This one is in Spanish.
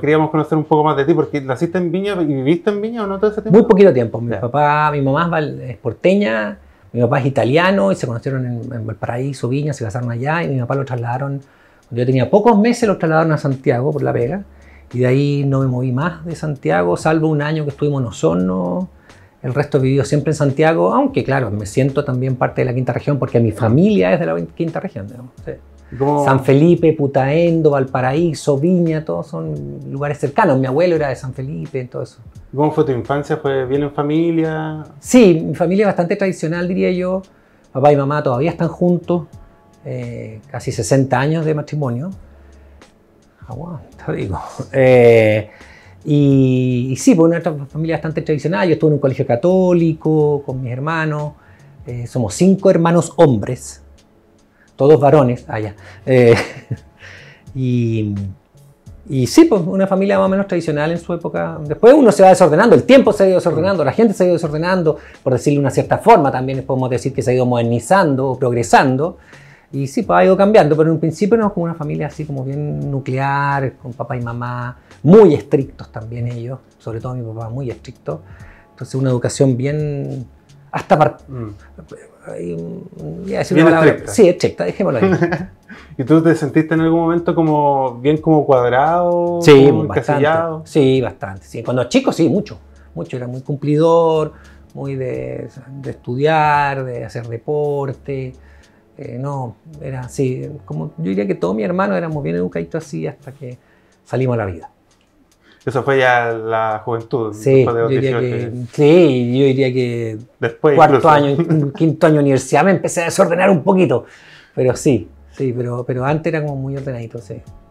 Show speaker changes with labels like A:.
A: Queríamos conocer un poco más de ti, porque naciste en Viña y viviste en Viña o no todo ese tiempo. Muy poquito tiempo. Mi papá, mi mamá es porteña, mi papá es italiano y se conocieron en, Valparaíso, Viña, se casaron allá y mi papá lo trasladaron, cuando yo tenía pocos meses, lo trasladaron a Santiago por La Vega y de ahí no me moví más de Santiago, salvo un año que estuvimos en Osorno. El resto he vivido siempre en Santiago, aunque claro, me siento también parte de la quinta región porque mi familia es de la quinta región. Digamos, sí. San Felipe, Putaendo, Valparaíso, Viña, todos son lugares cercanos. Mi abuelo era de San Felipe, todo eso.
B: ¿Cómo fue tu infancia? ¿Fue bien en familia?
A: Sí, mi familia es bastante tradicional, diría yo. Papá y mamá todavía están juntos, eh, casi 60 años de matrimonio. Aguanta, digo. Eh, y, sí, fue pues, una familia bastante tradicional. Yo estuve en un colegio católico con mis hermanos. Eh, somos cinco hermanos hombres todos varones allá. Ah, eh, y, sí, pues una familia más o menos tradicional en su época. Después uno se va desordenando, el tiempo se ha ido desordenando, mm. la gente se ha ido desordenando, por decirlo de una cierta forma, también podemos decir que se ha ido modernizando o progresando. Y sí, pues ha ido cambiando, pero en un principio no como una familia así como bien nuclear, con papá y mamá, muy estrictos también ellos, sobre todo mi papá muy estricto. Entonces una educación
B: bien hasta para... Mm. Sí, dejémoslo ahí. ¿Y tú te sentiste en algún momento como bien como cuadrado? Sí, bastante. Sí, bastante. Sí. Cuando chico, sí, mucho. Mucho. Era muy cumplidor,
A: muy de, estudiar, de hacer deporte. Eh, no, era
B: así. Como, yo
A: diría que todos mis hermanos éramos bien educaditos así hasta que
B: salimos a la vida. Eso fue ya la juventud. Sí, de yo diría que, sí yo diría que Después, cuarto año,
A: quinto año universidad me empecé a desordenar un poquito. Pero sí, sí, pero, pero antes era como muy ordenadito, sí.